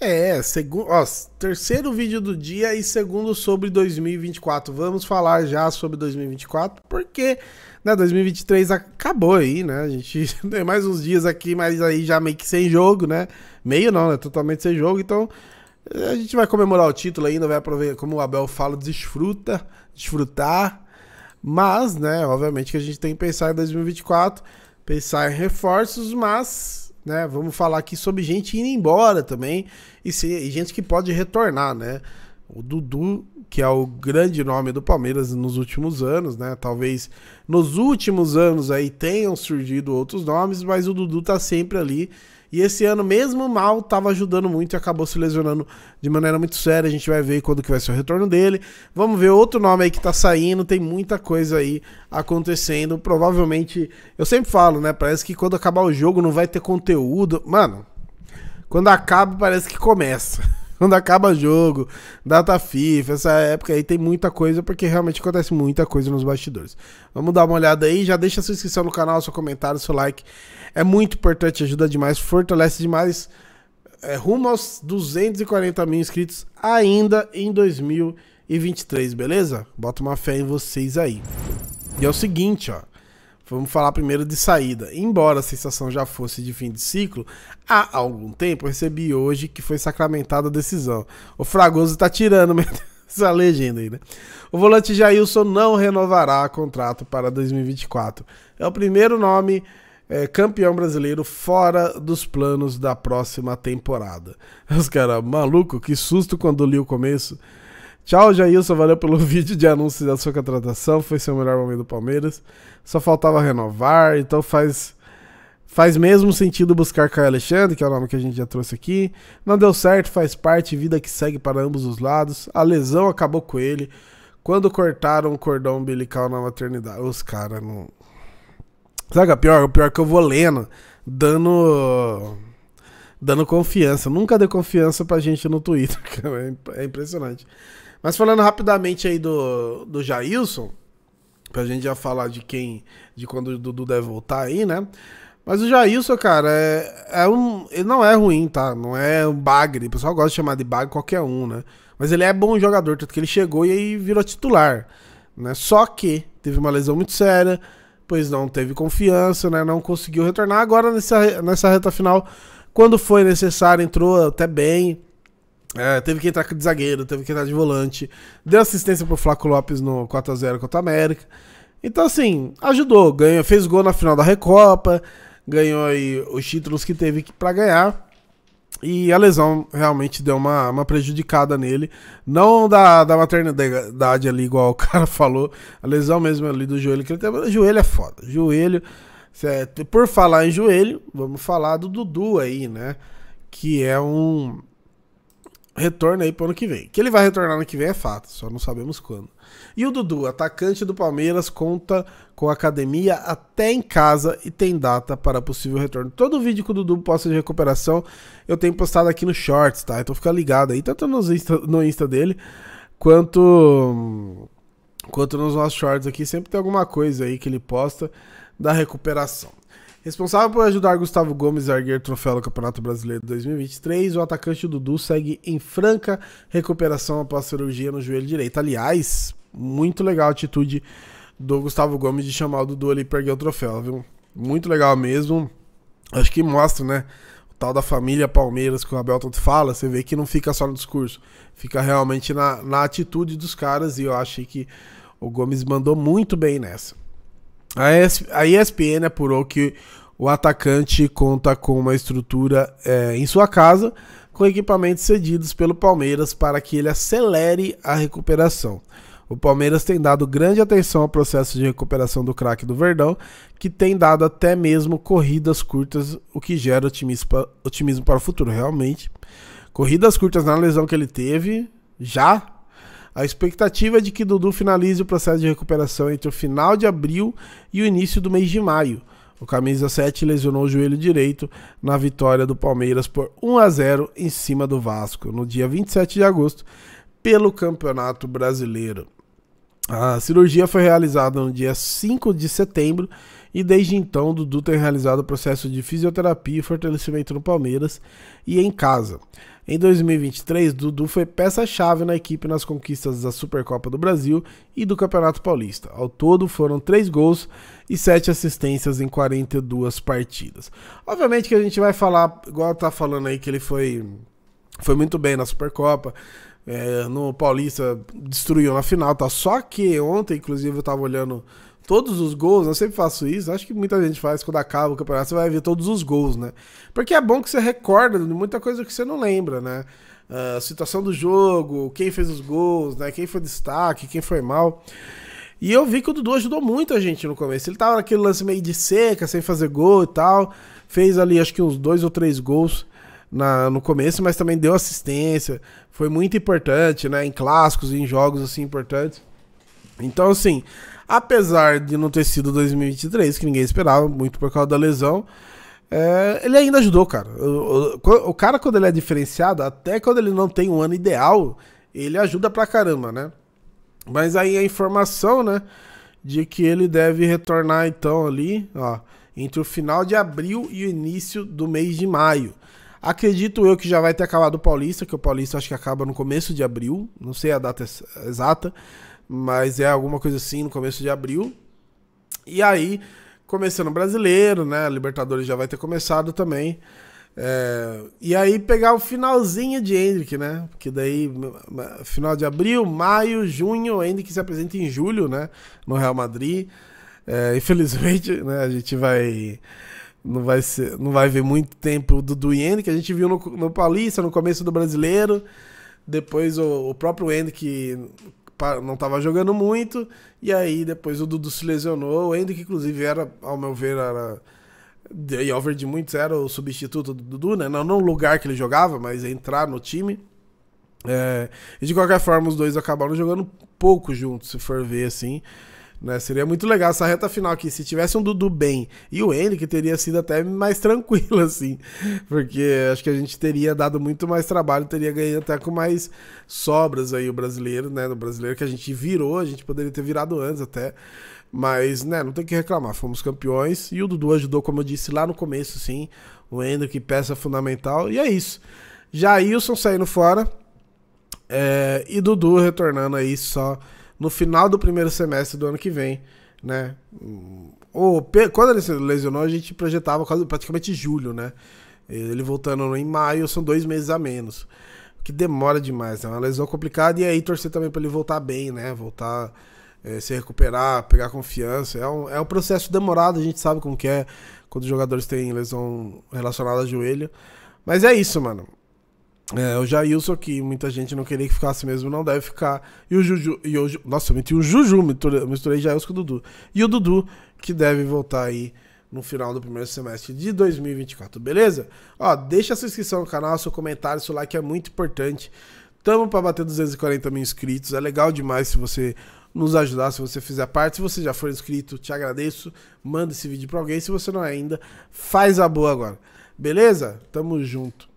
É, segundo, ó, terceiro vídeo do dia e segundo sobre 2024. Vamos falar já sobre 2024, porque né, 2023 acabou aí, né? A gente tem mais uns dias aqui, mas aí já meio que sem jogo, né? Meio não, né? Totalmente sem jogo, então eh, a gente vai comemorar o título ainda, vai aproveitar, como o Abel fala, desfruta, desfrutar. Mas, né, obviamente que a gente tem que pensar em 2024, pensar em reforços, mas né? Vamos falar aqui sobre gente indo embora também e, se, e gente que pode retornar, né? o Dudu, que é o grande nome do Palmeiras nos últimos anos, né? Talvez nos últimos anos aí tenham surgido outros nomes, mas o Dudu tá sempre ali. E esse ano, mesmo mal, tava ajudando muito e acabou se lesionando de maneira muito séria. A gente vai ver quando que vai ser o retorno dele. Vamos ver outro nome aí que tá saindo. Tem muita coisa aí acontecendo. Provavelmente, eu sempre falo, né? Parece que quando acabar o jogo não vai ter conteúdo. Mano, quando acaba, parece que começa. quando acaba jogo, data FIFA, essa época aí tem muita coisa, porque realmente acontece muita coisa nos bastidores. Vamos dar uma olhada aí, já deixa sua inscrição no canal, seu comentário, seu like. É muito importante, ajuda demais, fortalece demais. É, rumo aos 240 mil inscritos ainda em 2023, beleza? Bota uma fé em vocês aí. E é o seguinte, ó. Vamos falar primeiro de saída. Embora a sensação já fosse de fim de ciclo, há algum tempo recebi hoje que foi sacramentada a decisão. O Fragoso tá tirando essa legenda aí, né? O volante Jailson não renovará contrato para 2024. É o primeiro nome é, campeão brasileiro fora dos planos da próxima temporada. Os caras, maluco, que susto quando li o começo. Tchau, Jailson. Valeu pelo vídeo de anúncio da sua contratação. Foi seu melhor momento do Palmeiras. Só faltava renovar, então faz. Faz mesmo sentido buscar Caio Alexandre, que é o nome que a gente já trouxe aqui. Não deu certo, faz parte, vida que segue para ambos os lados. A lesão acabou com ele. Quando cortaram o cordão umbilical na maternidade. Os caras não. Sabe o é pior? O pior é que eu vou lendo, dando. dando confiança. Nunca dê confiança pra gente no Twitter, cara. É, é impressionante. Mas falando rapidamente aí do, do Jailson, pra gente já falar de quem, de quando o Dudu deve voltar aí, né? Mas o Jailson, cara, é, é um, ele não é ruim, tá? Não é um bagre. O pessoal gosta de chamar de bagre qualquer um, né? Mas ele é bom jogador, tanto que ele chegou e aí virou titular. Né? Só que teve uma lesão muito séria, pois não teve confiança, né? Não conseguiu retornar. Agora, nessa, nessa reta final, quando foi necessário, entrou até bem. É, teve que entrar de zagueiro, teve que entrar de volante. Deu assistência pro Flaco Lopes no 4x0 contra o América. Então, assim, ajudou. Ganhou, fez gol na final da Recopa. Ganhou aí os títulos que teve para ganhar. E a lesão realmente deu uma, uma prejudicada nele. Não da, da maternidade ali, igual o cara falou. A lesão mesmo ali do joelho que ele teve. Joelho é foda. Joelho. Certo. É, por falar em joelho, vamos falar do Dudu aí, né? Que é um retorna aí pro ano que vem. Que ele vai retornar ano que vem é fato, só não sabemos quando. E o Dudu, atacante do Palmeiras, conta com academia até em casa e tem data para possível retorno. Todo vídeo que o Dudu posta de recuperação eu tenho postado aqui no Shorts, tá? Então fica ligado aí, tanto no Insta, no Insta dele, quanto, quanto nos nossos Shorts aqui. Sempre tem alguma coisa aí que ele posta da recuperação. Responsável por ajudar Gustavo Gomes a erguer o troféu do Campeonato Brasileiro 2023, o atacante Dudu segue em franca recuperação após cirurgia no joelho direito. Aliás, muito legal a atitude do Gustavo Gomes de chamar o Dudu ali para erguer o troféu, viu? Muito legal mesmo. Acho que mostra, né? O tal da família Palmeiras que o Abel tanto fala, você vê que não fica só no discurso, fica realmente na, na atitude dos caras e eu achei que o Gomes mandou muito bem nessa. A ESPN apurou que o atacante conta com uma estrutura é, em sua casa, com equipamentos cedidos pelo Palmeiras para que ele acelere a recuperação. O Palmeiras tem dado grande atenção ao processo de recuperação do craque do Verdão, que tem dado até mesmo corridas curtas, o que gera otimismo para o futuro. Realmente, corridas curtas na lesão que ele teve, já a expectativa é de que Dudu finalize o processo de recuperação entre o final de abril e o início do mês de maio. O camisa 7 lesionou o joelho direito na vitória do Palmeiras por 1 a 0 em cima do Vasco no dia 27 de agosto pelo Campeonato Brasileiro. A cirurgia foi realizada no dia 5 de setembro e desde então Dudu tem realizado o processo de fisioterapia e fortalecimento no Palmeiras e em casa. Em 2023, Dudu foi peça-chave na equipe nas conquistas da Supercopa do Brasil e do Campeonato Paulista. Ao todo, foram 3 gols e 7 assistências em 42 partidas. Obviamente que a gente vai falar, igual tá falando aí, que ele foi, foi muito bem na Supercopa, é, no Paulista destruiu na final, tá? Só que ontem, inclusive, eu tava olhando todos os gols, eu sempre faço isso, acho que muita gente faz quando acaba o campeonato, você vai ver todos os gols, né? Porque é bom que você recorda de muita coisa que você não lembra, né? Ah, a situação do jogo, quem fez os gols, né? Quem foi destaque, quem foi mal. E eu vi que o Dudu ajudou muito a gente no começo. Ele tava naquele lance meio de seca, sem fazer gol e tal. Fez ali acho que uns dois ou três gols na, no começo, mas também deu assistência. Foi muito importante, né? Em clássicos, em jogos assim importantes. Então, assim, apesar de não ter sido 2023, que ninguém esperava, muito por causa da lesão, é, ele ainda ajudou, cara. O, o, o, cara, quando ele é diferenciado, até quando ele não tem um ano ideal, ele ajuda pra caramba, né? Mas aí a informação, né? De que ele deve retornar, então, ali, ó, entre o final de abril e o início do mês de maio. Acredito eu que já vai ter acabado o Paulista, que o Paulista acho que acaba no começo de abril, não sei a data exata, mas é alguma coisa assim no começo de abril. E aí, começando o brasileiro, né? A Libertadores já vai ter começado também. É, e aí pegar o finalzinho de Hendrick, né? Porque daí, final de abril, maio, junho, Hendrick se apresenta em julho, né? No Real Madrid. É, infelizmente, né? A gente vai não vai ser, não vai ver muito tempo do, Dudu Iene, que a gente viu no, no Paulista, no começo do Brasileiro. Depois o, o próprio Endo que não estava jogando muito. E aí depois o Dudu se lesionou. O Endo que inclusive era, ao meu ver, era e over de muitos era o substituto do Dudu, né? Não, o lugar que ele jogava, mas entrar no time. É, e de qualquer forma, os dois acabaram jogando pouco juntos, se for ver assim. Né? Seria muito legal essa reta final aqui. Se tivesse um Dudu bem e o Henrique, teria sido até mais tranquilo, assim. Porque acho que a gente teria dado muito mais trabalho, teria ganhado até com mais sobras aí o brasileiro, né? No brasileiro que a gente virou, a gente poderia ter virado antes até. Mas, né, não tem que reclamar. Fomos campeões e o Dudu ajudou, como eu disse lá no começo, sim. O Henrique, peça fundamental. E é isso. Jailson saindo fora. É, e Dudu retornando aí só no final do primeiro semestre do ano que vem, né? Ou, quando ele se lesionou, a gente projetava quase, praticamente julho, né? Ele voltando em maio, são dois meses a menos. Que demora demais, né? é uma lesão complicada. E aí torcer também para ele voltar bem, né? Voltar, é, se recuperar, pegar confiança. É um, é um processo demorado, a gente sabe como que é quando os jogadores têm lesão relacionada a joelho. Mas é isso, mano. É, o Jailson aqui muita gente não queria que ficasse mesmo, não deve ficar. E o Juju. E o, nossa, eu meti o Juju, misturei, misturei Jailson com o Dudu. E o Dudu, que deve voltar aí no final do primeiro semestre de 2024, beleza? Ó, deixa a sua inscrição no canal, seu comentário, seu like é muito importante. Tamo para bater 240 mil inscritos. É legal demais se você nos ajudar, se você fizer parte. Se você já for inscrito, te agradeço. Manda esse vídeo para alguém. Se você não é ainda, faz a boa agora. Beleza? Tamo junto.